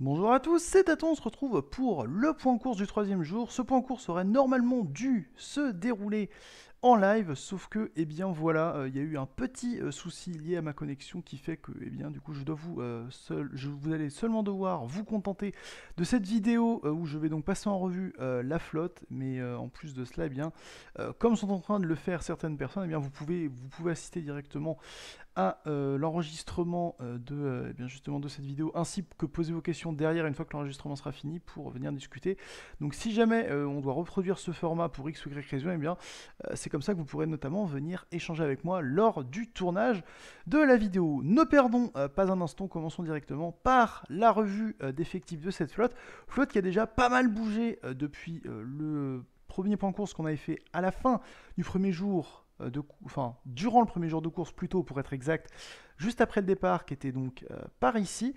Bonjour à tous, c'est Taton, on se retrouve pour le point course du troisième jour. Ce point course aurait normalement dû se dérouler en live, sauf que, eh bien voilà, euh, il y a eu un petit euh, souci lié à ma connexion qui fait que, eh bien, du coup, je dois vous, euh, seul, je, vous allez seulement devoir vous contenter de cette vidéo où je vais donc passer en revue la flotte, mais en plus de cela, eh bien, comme sont en train de le faire certaines personnes, eh bien, vous pouvez, vous pouvez assister directement à euh, l'enregistrement euh, de, euh, eh de cette vidéo, ainsi que poser vos questions derrière une fois que l'enregistrement sera fini pour venir discuter. Donc si jamais on doit reproduire ce format pour X ou Y raison, et eh bien c'est comme ça que vous pourrez notamment venir échanger avec moi lors du tournage de la vidéo. Ne perdons pas un instant, commençons directement par la revue d'effectifs de cette flotte. Flotte qui a déjà pas mal bougé depuis le premier point de course qu'on avait fait à la fin du premier jour euh, enfin, durant le premier jour de course plutôt pour être exact, juste après le départ qui était donc euh, par ici.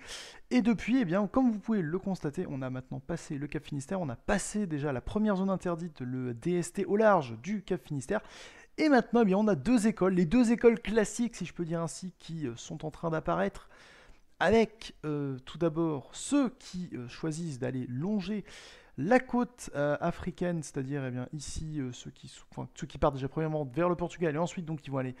Et depuis, eh bien, comme vous pouvez le constater, on a maintenant passé le Cap Finistère, on a passé déjà la première zone interdite, le DST au large du Cap Finistère. Et maintenant, eh bien, on a deux écoles, les deux écoles classiques, si je peux dire ainsi, qui euh, sont en train d'apparaître. Avec tout d'abord ceux qui choisissent d'aller longer la côte euh, africaine, c'est-à-dire eh bien, ici euh, ceux, qui, partent déjà premièrement vers le Portugal et ensuite donc ils vont aller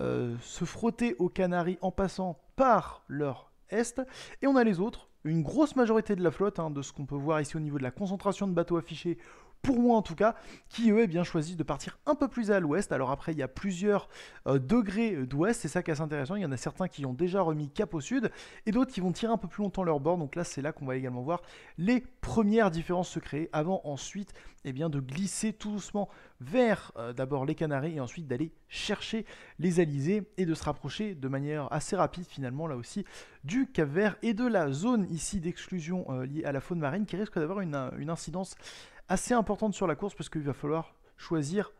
euh, se frotter aux Canaries en passant par leur est. Et on a les autres, une grosse majorité de la flotte, hein, de ce qu'on peut voir ici au niveau de la concentration de bateaux affichés pour moi en tout cas, qui eux eh bien, choisissent de partir un peu plus à l'ouest. Alors après, il y a plusieurs euh, degrés d'ouest, c'est ça qui est assez intéressant. Il y en a certains qui ont déjà remis cap au sud et d'autres qui vont tirer un peu plus longtemps leur bord. Donc là, c'est là qu'on va également voir les premières différences se créer avant ensuite eh bien, de glisser tout doucement vers euh, d'abord les Canaries et ensuite d'aller chercher les Alizés et de se rapprocher de manière assez rapide finalement là aussi du Cap Vert et de la zone ici d'exclusion euh, liée à la faune marine qui risque d'avoir une incidence assez importante sur la course parce qu'il va falloir choisir,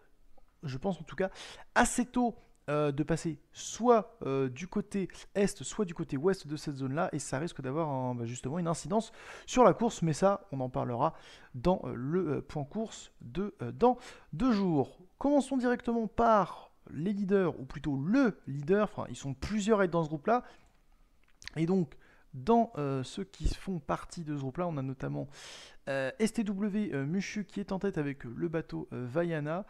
je pense en tout cas, assez tôt euh, de passer soit euh, du côté est, soit du côté ouest de cette zone-là, et ça risque d'avoir bah, justement une incidence sur la course, mais ça, on en parlera dans euh, le point course de dans deux jours. Commençons directement par les leaders, ou plutôt le leader, enfin ils sont plusieurs à être dans ce groupe-là, et donc dans euh, ceux qui font partie de ce groupe-là, on a notamment euh, STW euh, Mushu qui est en tête avec le bateau Vaiana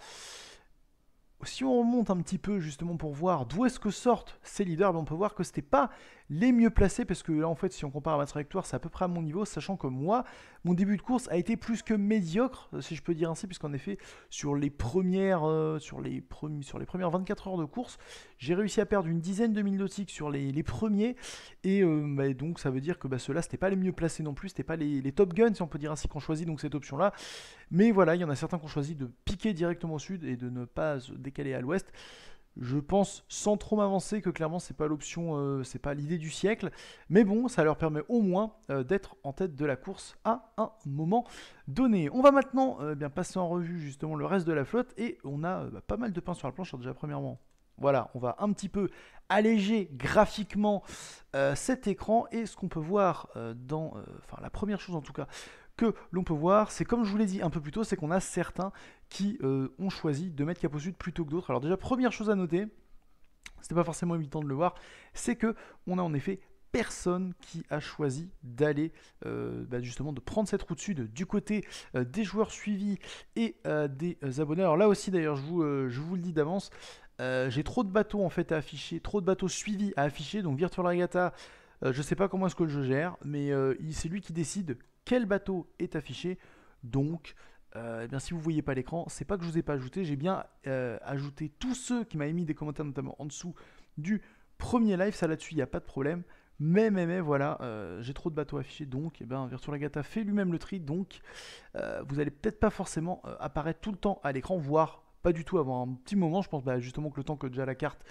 si on remonte un petit peu justement pour voir d'où est-ce que sortent ces leaders, ben, on peut voir que c'était pas les mieux placés parce que là en fait si on compare à ma trajectoire c'est à peu près à mon niveau sachant que moi mon début de course a été plus que médiocre si je peux dire ainsi puisqu'en effet sur les premières euh, sur les premiers sur les premières 24 heures de course j'ai réussi à perdre une dizaine de nautiques sur les, premiers et euh, ben, donc ça veut dire que bah, ceux-là c'était pas les mieux placés non plus c'était pas les, top guns si on peut dire ainsi qu'on choisit donc cette option là mais voilà il y en a certains qui ont choisi de piquer directement au sud et de ne pas est à l'ouest. Je pense sans trop m'avancer que clairement c'est pas l'option, euh, c'est pas l'idée du siècle, mais bon, ça leur permet au moins euh, d'être en tête de la course à un moment donné. On va maintenant euh, eh bien passer en revue justement le reste de la flotte et on a bah, pas mal de pain sur la planche déjà premièrement. Voilà, on va un petit peu alléger graphiquement cet écran et ce qu'on peut voir dans, enfin la première chose en tout cas que l'on peut voir, c'est comme je vous l'ai dit un peu plus tôt, c'est qu'on a certains qui euh, ont choisi de mettre cap sud plutôt que d'autres. Alors déjà, première chose à noter, c'était pas forcément évident de le voir, c'est que on a en effet personne qui a choisi d'aller euh, bah, justement de prendre cette route sud du côté euh, des joueurs suivis et des abonnés. Alors là aussi d'ailleurs je vous, le dis d'avance, j'ai trop de bateaux en fait à afficher, trop de bateaux suivis à afficher, donc Virtual Regatta, je sais pas comment est-ce que je gère, mais c'est lui qui décide quel bateau est affiché. Donc, euh, eh bien, si vous ne voyez pas l'écran, c'est pas que je vous ai pas ajouté, j'ai bien euh, ajouté tous ceux qui m'avaient mis des commentaires, notamment en dessous du premier live, ça là-dessus, il n'y a pas de problème. Mais, mais, mais, voilà, euh, j'ai trop de bateaux affichés, donc eh Virtual ben, fait lui-même le tri, donc vous allez peut-être pas forcément apparaître tout le temps à l'écran, voire pas du tout avant un petit moment, je pense bah, justement que le temps que déjà la carte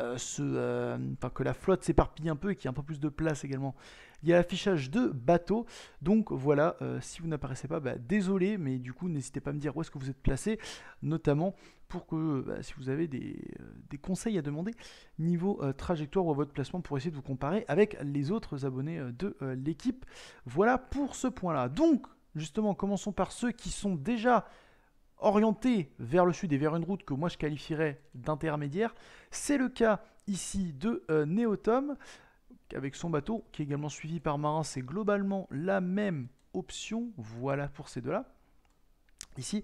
euh, euh, que la flotte s'éparpille un peu et qu'il y ait un peu plus de place également. Il y a l'affichage de bateaux. Donc voilà, euh, si vous n'apparaissez pas, bah, désolé, mais du coup, n'hésitez pas à me dire où est-ce que vous êtes placé, notamment pour que bah, si vous avez des, des, conseils à demander niveau trajectoire ou à votre placement pour essayer de vous comparer avec les autres abonnés de l'équipe. Voilà pour ce point-là. Donc, justement, commençons par ceux qui sont déjà orienté vers le sud et vers une route que moi je qualifierais d'intermédiaire. C'est le cas ici de euh, Neotom avec son bateau qui est également suivi par Marin. C'est globalement la même option. Voilà pour ces deux-là. Ici,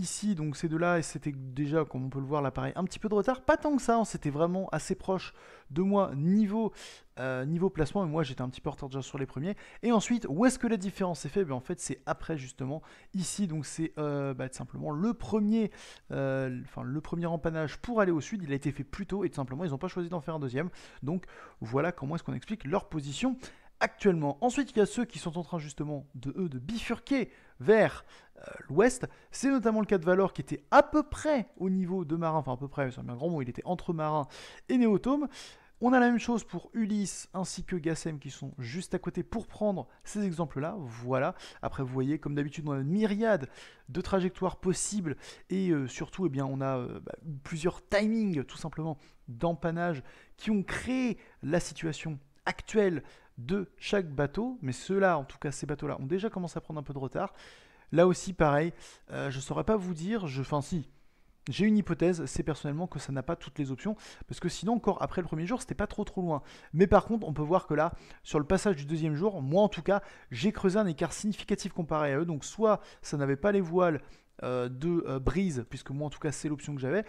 ici, donc ces deux-là, et c'était déjà, comme on peut le voir, l'appareil un petit peu de retard. Pas tant que ça, hein, c'était vraiment assez proche de moi niveau, euh, niveau placement, et moi j'étais un petit peu en retard déjà sur les premiers. Et ensuite, où est-ce que la différence est faite ben, En fait, c'est après justement, ici, donc c'est euh, bah, simplement le premier, euh, le premier empannage pour aller au sud, il a été fait plus tôt, et tout simplement, ils n'ont pas choisi d'en faire un deuxième. Donc voilà comment est-ce qu'on explique leur position actuellement. Ensuite, il y a ceux qui sont en train justement de eux de bifurquer vers euh, l'ouest. C'est notamment le cas de Valor qui était à peu près au niveau de Marin, enfin à peu près, c'est un grand mot, il était entre Marin et Néotome. On a la même chose pour Ulysse ainsi que Gassem qui sont juste à côté pour prendre ces exemples-là. Voilà. Après, vous voyez, comme d'habitude, on a une myriade de trajectoires possibles et euh, surtout, eh bien, on a euh, bah, plusieurs timings tout simplement d'empannage qui ont créé la situation actuelle de chaque bateau, mais ceux-là, en tout cas ces bateaux-là, ont déjà commencé à prendre un peu de retard. Là aussi, pareil, euh, je ne saurais pas vous dire, je, enfin si, j'ai une hypothèse, c'est personnellement que ça n'a pas toutes les options, parce que sinon encore après le premier jour, c'était pas trop trop loin. Mais par contre, on peut voir que là, sur le passage du deuxième jour, moi en tout cas, j'ai creusé un écart significatif comparé à eux, donc soit ça n'avait pas les voiles euh, de euh, brise, puisque moi en tout cas c'est l'option que j'avais,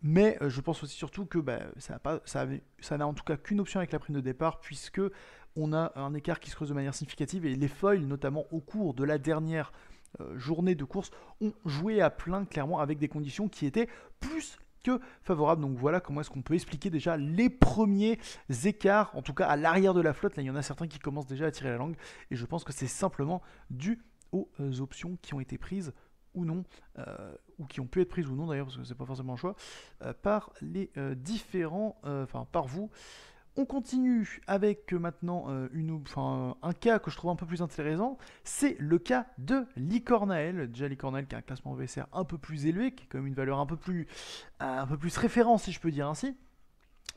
mais je pense aussi surtout que bah, ça n'a en tout cas qu'une option avec la prime de départ, puisque on a un écart qui se creuse de manière significative et les foils, notamment au cours de la dernière euh, journée de course, ont joué à plein clairement avec des conditions qui étaient plus que favorables. Donc voilà comment est-ce qu'on peut expliquer déjà les premiers écarts, en tout cas à l'arrière de la flotte. Là, il y en a certains qui commencent déjà à tirer la langue et je pense que c'est simplement dû aux euh, options qui ont été prises ou non, euh, ou qui ont pu être prises ou non d'ailleurs, parce que c'est pas forcément un choix, par les différents, enfin par vous, on continue avec euh, maintenant euh, enfin, un cas que je trouve un peu plus intéressant, c'est le cas de Licornael. Déjà Licornael qui a un classement VSR un peu plus élevé, qui est quand même une valeur un peu plus, euh, un peu plus référence si je peux dire ainsi.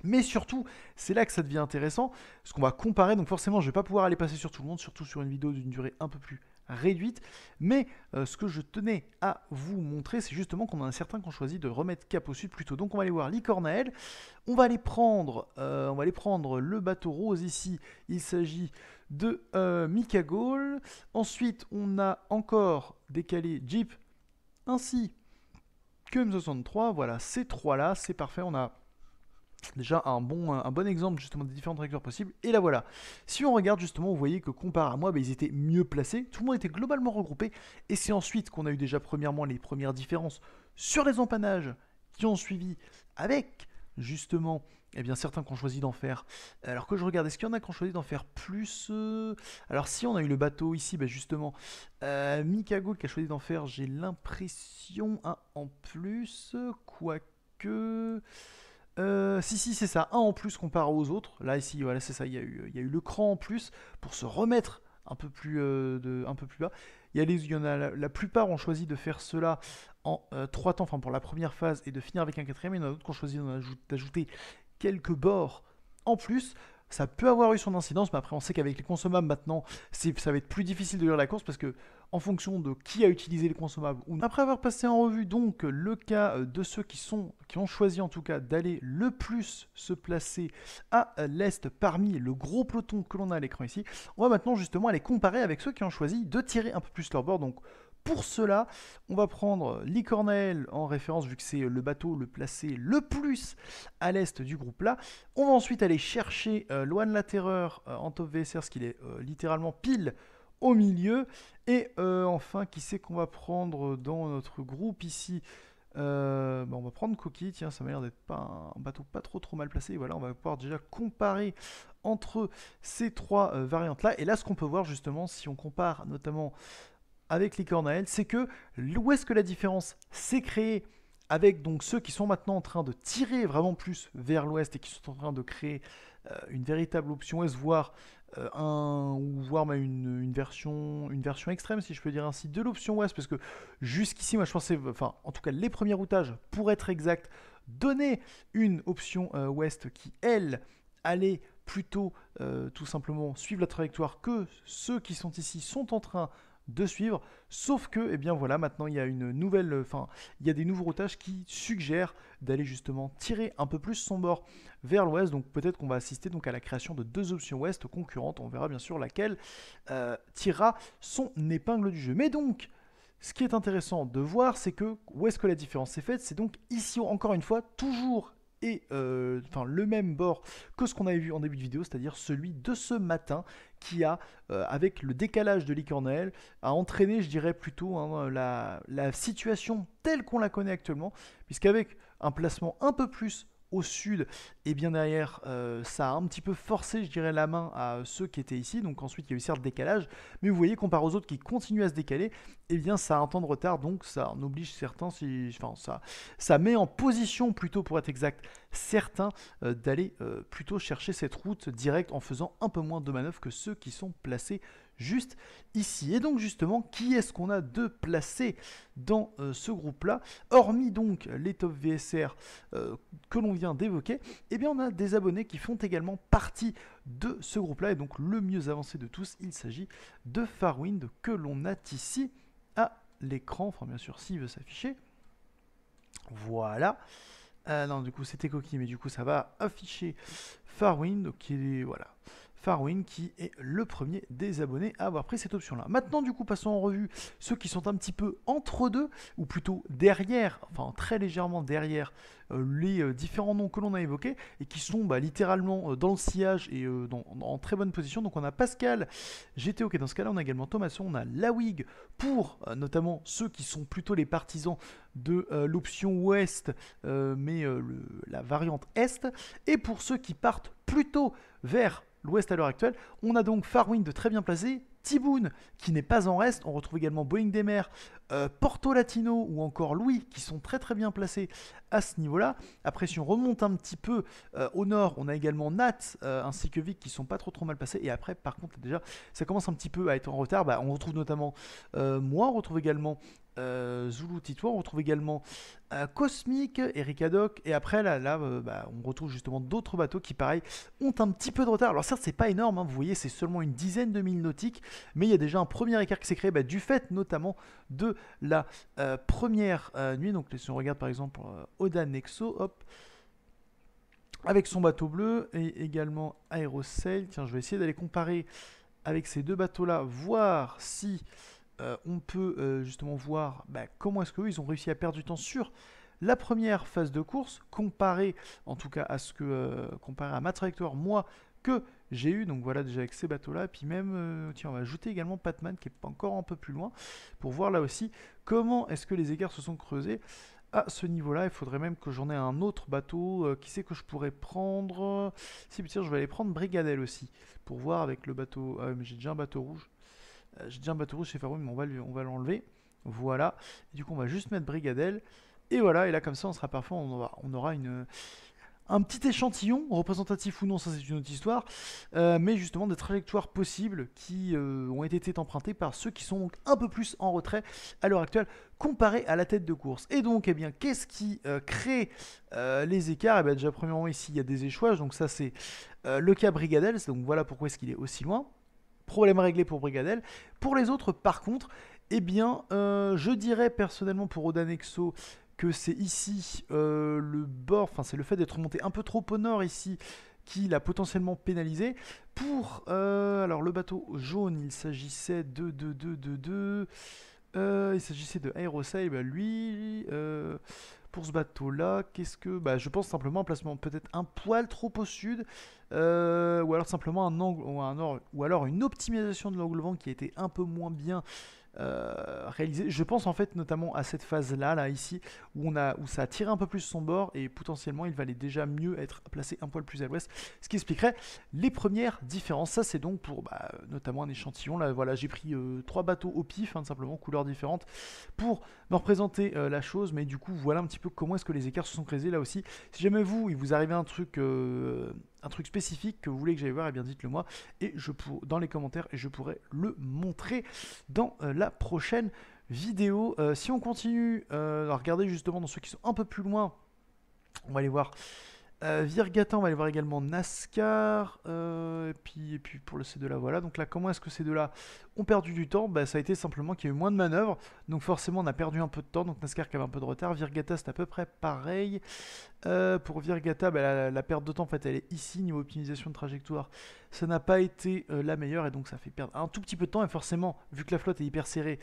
Mais surtout, c'est là que ça devient intéressant, ce qu'on va comparer, donc forcément je ne vais pas pouvoir aller passer sur tout le monde, surtout sur une vidéo d'une durée un peu plus réduite. Mais euh, ce que je tenais à vous montrer, c'est justement qu'on a un certain qu'on choisit de remettre cap au sud plutôt. Donc on va aller voir Licorne On va aller prendre, euh, on va aller prendre le bateau rose ici. Il s'agit de euh, Mikagol. Ensuite, on a encore décalé Jeep ainsi que M63. Voilà, ces trois-là, c'est parfait. On a Déjà un bon, euh, un bon exemple justement des différentes trajectoires possibles. Et là, voilà. Si on regarde justement, vous voyez que comparé à moi, bah, ils étaient mieux placés. Tout le monde était globalement regroupé. Et c'est ensuite qu'on a eu déjà premièrement les premières différences sur les empannages qui ont suivi avec justement eh bien, certains qui ont choisi d'en faire. Alors que je regarde, est-ce qu'il y en a qui ont choisi d'en faire plus euh Alors si on a eu le bateau ici, bah, justement, euh, Mikago qui a choisi d'en faire, j'ai l'impression, en plus, quoique... Euh, si, si, c'est ça. Un en plus comparé aux autres. Là, ici, voilà, c'est ça. Il y, a eu, il y, a eu, le cran en plus pour se remettre un peu plus, euh, de, un peu plus bas. Il y, a les, a la, plupart ont choisi de faire cela en euh, trois temps, enfin pour la première phase, et de finir avec un quatrième. Il y en a d'autres qui ont choisi d'ajouter quelques bords en plus ça peut avoir eu son incidence, mais après on sait qu'avec les consommables maintenant, ça va être plus difficile de lire la course parce que en fonction de qui a utilisé les consommables ou Après avoir passé en revue donc le cas euh, de ceux qui sont qui ont choisi en tout cas d'aller le plus se placer à euh, l'est parmi le gros peloton que l'on a à l'écran ici, on va maintenant justement aller comparer avec ceux qui ont choisi de tirer un peu plus leur bord donc pour cela, on va prendre l'icornel en référence vu que c'est le bateau le placé le plus à l'est du groupe là. On va ensuite aller chercher euh, de la Terreur euh, en top VSR, ce qu'il est euh, littéralement pile au milieu. Et euh, enfin, qui c'est qu'on va prendre dans notre groupe ici bah, on va prendre Coquille, tiens, ça m'a l'air d'être pas un bateau pas trop trop mal placé. Voilà, on va pouvoir déjà comparer entre ces trois variantes là. Et là, ce qu'on peut voir justement, si on compare notamment avec Licorne à elle, c'est que où est-ce que la différence s'est créée avec donc ceux qui sont maintenant en train de tirer vraiment plus vers l'ouest et qui sont en train de créer euh, une véritable option ouest, voire euh, un même une, version une version extrême si je peux dire ainsi de l'option ouest parce que jusqu'ici moi je pensais enfin en tout cas les premiers routages pour être exact donner une option euh, ouest qui elle allait plutôt tout simplement suivre la trajectoire que ceux qui sont ici sont en train de suivre. Sauf que, eh bien voilà, maintenant il y a une nouvelle, euh, enfin, il y a des nouveaux routages qui suggèrent d'aller justement tirer un peu plus son bord vers l'ouest. Donc peut-être qu'on va assister donc à la création de deux options ouest concurrentes. On verra bien sûr laquelle euh, tirera son épingle du jeu. Mais donc, ce qui est intéressant de voir, c'est que où est-ce que la différence s'est faite C'est donc ici, encore une fois, toujours et euh, enfin le même bord que ce qu'on avait vu en début de vidéo, c'est-à-dire celui de ce matin qui a, euh, avec le décalage de Licornel, a entraîné, je dirais plutôt, hein, la, la, situation telle qu'on la connaît actuellement, puisqu'avec un placement un peu plus au sud. Et bien derrière, euh, ça a un petit peu forcé, je dirais, la main à euh, ceux qui étaient ici. Donc ensuite, il y a eu certes décalage, mais vous voyez, comparé aux autres qui continuent à se décaler, et eh bien ça a un temps de retard, donc ça en oblige certains, si, enfin ça, ça met en position plutôt, pour être exact, certains euh, d'aller plutôt chercher cette route directe en faisant un peu moins de manœuvres que ceux qui sont placés juste ici. Et donc justement, qui est-ce qu'on a de placé dans euh, ce groupe-là Hormis donc les top VSR euh, que l'on vient d'évoquer, eh bien on a des abonnés qui font également partie de ce groupe-là. Et donc le mieux avancé de tous, il s'agit de Farwind que l'on a ici à l'écran. Enfin bien sûr, s'il veut s'afficher. Voilà. Ah non, du coup, c'était coquille, mais du coup, ça va afficher Farwind, qui est, voilà, Farwin qui est le premier des abonnés à avoir pris cette option-là. Maintenant, du coup, passons en revue ceux qui sont un petit peu entre deux, ou plutôt derrière, enfin très légèrement derrière euh, les euh, différents noms que l'on a évoqués et qui sont bah, littéralement euh, dans le sillage et en très bonne position. Donc on a Pascal, GTO qui est dans ce cas-là, on a également Thomas, on a Lawig pour notamment ceux qui sont plutôt les partisans de l'option ouest, mais la variante est, et pour ceux qui partent plutôt vers l'Ouest à l'heure actuelle. On a donc Farwind de très bien placé, Tiboun qui n'est pas en reste. On retrouve également Boeing des Mers, euh, Porto Latino ou encore Louis qui sont très très bien placés à ce niveau-là. Après, si on remonte un petit peu euh, au nord, on a également Nat euh, ainsi que Vic qui sont pas trop trop mal placés. Et après, par contre, déjà, ça commence un petit peu à être en retard. Bah, on retrouve notamment moi, on retrouve également euh, Zulu Tito. On retrouve également cosmique euh, Cosmic, Et après, là, là euh, bah, on retrouve justement d'autres bateaux qui, pareil, ont un petit peu de retard. Alors, certes, c'est pas énorme. Hein, vous voyez, c'est seulement une dizaine de milles nautiques. Mais il y a déjà un premier écart qui s'est créé bah, du fait notamment de la première nuit. Donc, si on regarde par exemple Oda Nexo, hop. Avec son bateau bleu et également Aerosail. Tiens, je vais essayer d'aller comparer avec ces deux bateaux-là, voir si euh, on peut euh, justement voir bah, comment est-ce ils ont réussi à perdre du temps sur la première phase de course, comparé en tout cas à ce que euh, comparé à ma trajectoire, moi, que j'ai eu. Donc voilà déjà avec ces bateaux-là. et Puis même, tiens, on va ajouter également Patman qui est encore un peu plus loin pour voir là aussi comment est-ce que les écarts se sont creusés à ce niveau-là. Il faudrait même que j'en ai un autre bateau. qui sait que je pourrais prendre Si, tiens, je vais aller prendre Brigadelle aussi pour voir avec le bateau. mais j'ai déjà un bateau rouge. Euh, J'ai déjà un bateau rouge chez faro mais on va, on va l'enlever. Voilà. du coup, on va juste mettre Brigadelle. Et voilà, et là, comme ça, on sera parfois, On aura, on aura une, un petit échantillon, représentatif ou non, ça c'est une autre histoire. Euh, mais justement, des trajectoires possibles qui euh, ont été empruntées par ceux qui sont un peu plus en retrait à l'heure actuelle comparé à la tête de course. Et donc, eh bien, qu'est-ce qui crée les écarts eh bien, Déjà, premièrement, ici, il y a des échouages. Donc ça, c'est le cas Brigadelle. Donc voilà pourquoi est-ce qu'il est aussi loin problème réglé pour Brigadel. Pour les autres, par contre, eh bien, euh, je dirais personnellement pour Odanexo que c'est ici euh, le bord, enfin c'est le fait d'être monté un peu trop au nord ici qui l'a potentiellement pénalisé. Pour euh, alors le bateau jaune, il s'agissait de de de de de. il s'agissait de Aerosave, lui, pour ce bateau-là. Qu'est-ce que... Bah, je pense simplement un placement peut-être un poil trop au sud, euh, ou alors simplement un angle, ou, un ou alors une optimisation de l'angle vent qui a été un peu moins bien euh, réalisé. Je pense en fait notamment à cette phase-là, là, ici, où, on a, où ça a tiré un peu plus son bord et potentiellement il valait déjà mieux être placé un poil plus à l'ouest, ce qui expliquerait les premières différences. Ça, c'est donc pour bah, notamment un échantillon. Là, voilà, j'ai pris euh, trois bateaux au pif, hein, simplement couleurs différentes, pour me représenter euh, la chose. Mais du coup, voilà un petit peu comment est-ce que les écarts se sont créés, là aussi. Si jamais vous, il vous arrivait un truc un truc spécifique que vous voulez que j'aille voir, et eh bien dites-le moi et je pour, dans les commentaires et je pourrai le montrer dans euh, la prochaine vidéo. Euh, si on continue, euh, à regarder justement dans ceux qui sont un peu plus loin, on va aller voir euh, Virgata on va aller voir également NASCAR. Euh, et, puis, pour le C2 là, voilà. Donc là, comment est-ce que ces deux-là ont perdu du temps bah, Ça a été simplement qu'il y a eu moins de manœuvres. Donc forcément, on a perdu un peu de temps. Donc NASCAR qui avait un peu de retard. Virgata, c'est à peu près pareil. Euh, pour Virgata, bah, la, perte de temps, en fait, elle est ici. Niveau optimisation de trajectoire, ça n'a pas été la meilleure. Et donc ça fait perdre un tout petit peu de temps. Et forcément, vu que la flotte est hyper serrée,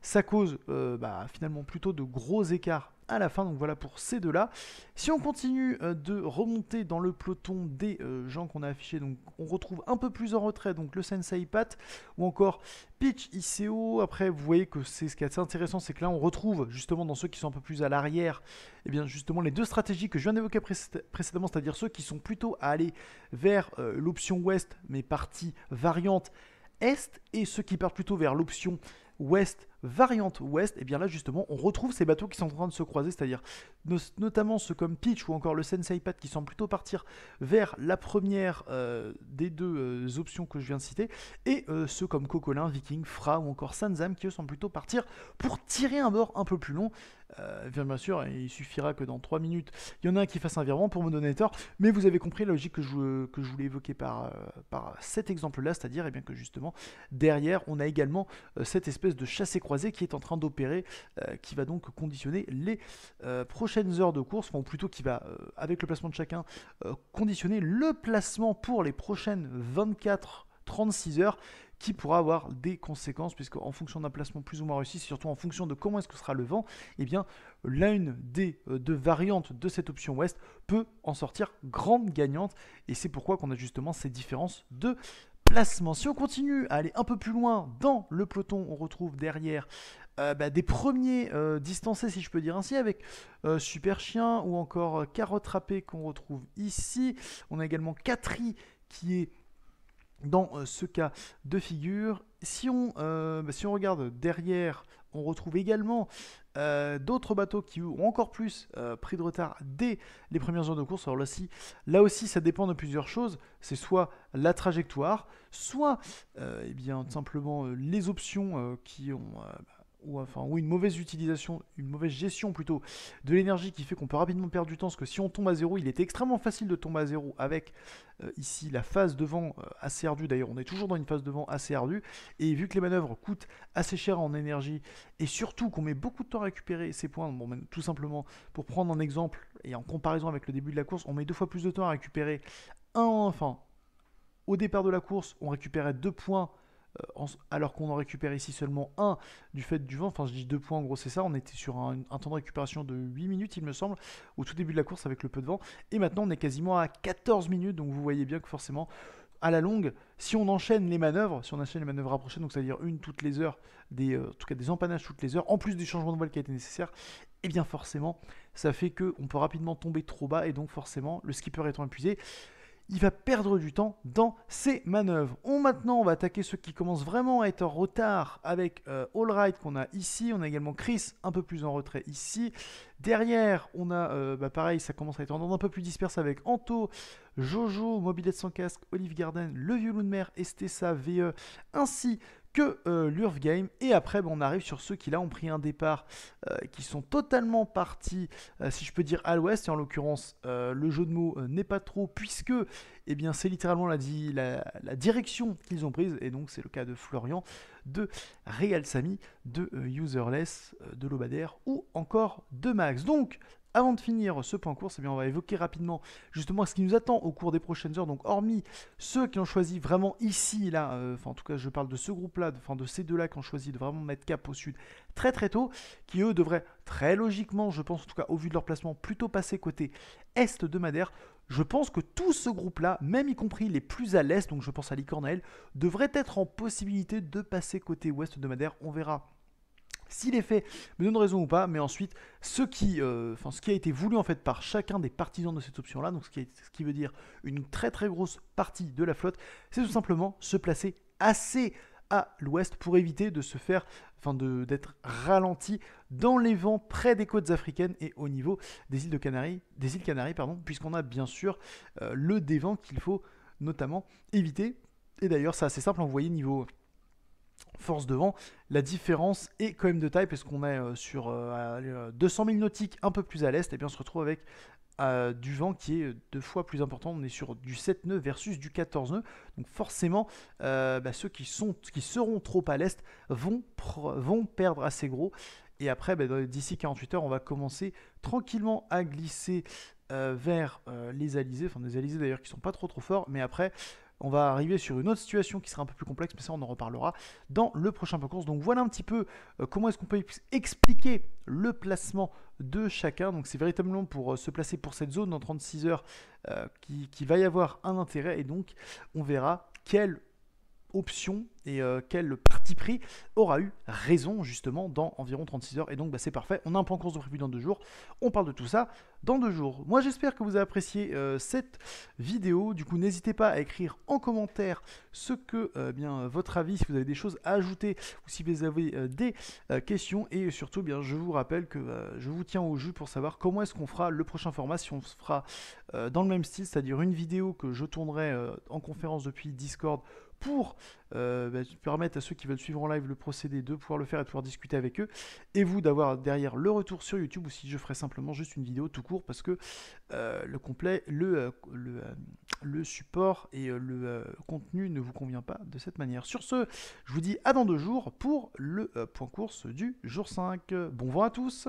ça cause bah, finalement plutôt de gros écarts à la fin. Donc voilà pour ces deux-là. Si on continue euh, de remonter dans le peloton des euh, gens qu'on a affiché donc on retrouve un peu plus en retrait, donc le Sensei Pat ou encore Pitch ICO. Après, vous voyez que c'est ce qui est assez intéressant, c'est que là on retrouve justement dans ceux qui sont un peu plus à l'arrière, et eh bien justement les deux stratégies que je viens d'évoquer précédemment, c'est-à-dire ceux qui sont plutôt à aller vers euh, l'option ouest, mais partie variante est, et ceux qui partent plutôt vers l'option ouest variante ouest, et eh bien là justement on retrouve ces bateaux qui sont en train de se croiser, c'est-à-dire notamment ceux comme Peach ou encore le Sensei Pat qui semblent plutôt partir vers la première euh, des deux euh, options que je viens de citer, et euh, ceux comme Cocolin, Viking, Fra ou encore Sanzam qui eux semblent plutôt partir pour tirer un bord un peu plus long. Bien, sûr, hein, il suffira que dans 3 minutes, il y en a un qui fasse un virement pour me donner mais vous avez compris la logique que je, voulais évoquer par, cet exemple-là, c'est-à-dire et eh bien que justement derrière on a également cette espèce de chasse croix qui est en train d'opérer, euh, qui va donc conditionner les euh, prochaines heures de course, ou plutôt qui va, euh, avec le placement de chacun, conditionner le placement pour les prochaines 24 36 heures qui pourra avoir des conséquences, puisque en fonction d'un placement plus ou moins réussi, surtout en fonction de comment est-ce que sera le vent, et eh bien l'une des deux variantes de cette option ouest peut en sortir grande gagnante, et c'est pourquoi qu'on a justement ces différences de placement. Si on continue à aller un peu plus loin dans le peloton, on retrouve derrière euh, bah, des premiers euh, distancés, si je peux dire ainsi, avec euh, Super Chien ou encore Carotte Râpée qu'on retrouve ici. On a également Catri qui est dans ce cas de figure. Si on, bah, si on regarde derrière on retrouve également euh, d'autres bateaux qui ont encore plus euh, pris de retard dès les premières heures de course. Alors là, là aussi, ça dépend de plusieurs choses. C'est soit la trajectoire, soit euh, eh bien, simplement les options qui ont bah, ou enfin ou une mauvaise utilisation, une mauvaise gestion plutôt de l'énergie qui fait qu'on peut rapidement perdre du temps, parce que si on tombe à zéro, il est extrêmement facile de tomber à zéro avec euh, ici la phase devant euh, assez ardue. D'ailleurs, on est toujours dans une phase de vent assez ardue, et vu que les manœuvres coûtent assez cher en énergie, et surtout qu'on met beaucoup de temps à récupérer ces points, ben, tout simplement pour prendre un exemple et en comparaison avec le début de la course, on met deux fois plus de temps à récupérer un, enfin au départ de la course, on récupérait deux points alors qu'on en récupère ici seulement un du fait du vent, enfin je dis deux points en gros c'est ça, on était sur un, temps de récupération de 8 minutes il me semble, au tout début de la course avec le peu de vent, et maintenant on est quasiment à 14 minutes, donc vous voyez bien que forcément à la longue, si on enchaîne les manœuvres, si on enchaîne les manœuvres rapprochées, donc c'est-à-dire une toutes les heures, des, euh, en tout cas des empannages toutes les heures, en plus du changement de voile qui a été nécessaire, et eh bien forcément ça fait qu'on peut rapidement tomber trop bas et donc forcément le skipper étant épuisé, il va perdre du temps dans ses manœuvres. On maintenant on va attaquer ceux qui commencent vraiment à être en retard avec euh, All Right qu'on a ici, on a également Chris un peu plus en retrait ici. Derrière, on a euh, bah pareil, ça commence à être un peu plus dispersé avec Anto, Jojo, Mobilette sans casque, Olive Garden, Le Vieux Loup de Mer, Estessa, VE, ainsi que euh, l'URF Game. Et après, ben, on arrive sur ceux qui là ont pris un départ, euh, qui sont totalement partis, euh, si je peux dire, à l'ouest. Et en l'occurrence, le jeu de mots n'est pas trop, puisque eh bien, c'est littéralement la, la, direction qu'ils ont prise. Et donc, c'est le cas de Florian, de Real Samy, de Userless, de Lobader ou encore de Max. Donc, avant de finir ce point course, eh bien on va évoquer rapidement justement ce qui nous attend au cours des prochaines heures. Donc hormis ceux qui ont choisi vraiment ici là, euh, enfin en tout cas je parle de ce groupe-là, de ces deux-là qui ont choisi de vraiment mettre cap au sud très très tôt, qui eux devraient très logiquement, je pense en tout cas au vu de leur placement, plutôt passer côté est de Madère. Je pense que tout ce groupe-là, même y compris les plus à l'est, donc je pense à Licornel, devrait être en possibilité de passer côté ouest de Madère. On verra s'il les fait, me donne raison ou pas, mais ensuite, ce qui, euh, ce qui a été voulu en fait par chacun des partisans de cette option-là, donc ce qui, ce qui veut dire une très très grosse partie de la flotte, c'est tout simplement se placer assez à l'ouest pour éviter de se faire, enfin d'être ralenti dans les vents près des côtes africaines et au niveau des îles de Canaries, des îles Canaries pardon, puisqu'on a bien sûr euh, le dévent qu'il faut notamment éviter. Et d'ailleurs, c'est assez simple, vous voyez niveau force de vent, La différence est quand même de taille, parce qu'on est euh, sur 200 euh, 000 euh, nautiques un peu plus à l'est, et bien on se retrouve avec du vent qui est deux fois plus important. On est sur du 7 nœuds versus du 14 nœuds. Donc forcément, bah, ceux qui, sont, qui seront trop à l'est vont, perdre assez gros. Et après, bah, d'ici 48 heures, on va commencer tranquillement à glisser vers les alizés. Enfin, les alizés d'ailleurs qui sont pas trop trop forts. Mais après, on va arriver sur une autre situation qui sera un peu plus complexe, mais ça on en reparlera dans le prochain parcours. Donc voilà un petit peu euh, comment est-ce qu'on peut expliquer le placement de chacun. Donc c'est véritablement pour euh, se placer pour cette zone dans 36 heures euh, qui, qui va y avoir un intérêt et donc on verra quel option et euh, quel parti pris aura eu raison justement dans environ 36 heures. Et donc bah, c'est parfait, on a un plan course de prévu dans deux jours, on parle de tout ça dans deux jours. Moi j'espère que vous avez apprécié euh, cette vidéo, du coup n'hésitez pas à écrire en commentaire ce que euh, eh bien votre avis, si vous avez des choses à ajouter ou si vous avez des questions. Et surtout eh bien je vous rappelle que bah, je vous tiens au jus pour savoir comment est-ce qu'on fera le prochain format, si on se fera dans le même style, c'est-à-dire une vidéo que je tournerai en conférence depuis Discord pour euh, bah, permettre à ceux qui veulent suivre en live le procédé de pouvoir le faire et de pouvoir discuter avec eux. Et vous d'avoir derrière le retour sur YouTube ou si je ferai simplement juste une vidéo tout court parce que euh, le complet, le, euh, le, le, support et le contenu ne vous convient pas de cette manière. Sur ce, je vous dis à dans deux jours pour le point course du jour 5. Bon vent à tous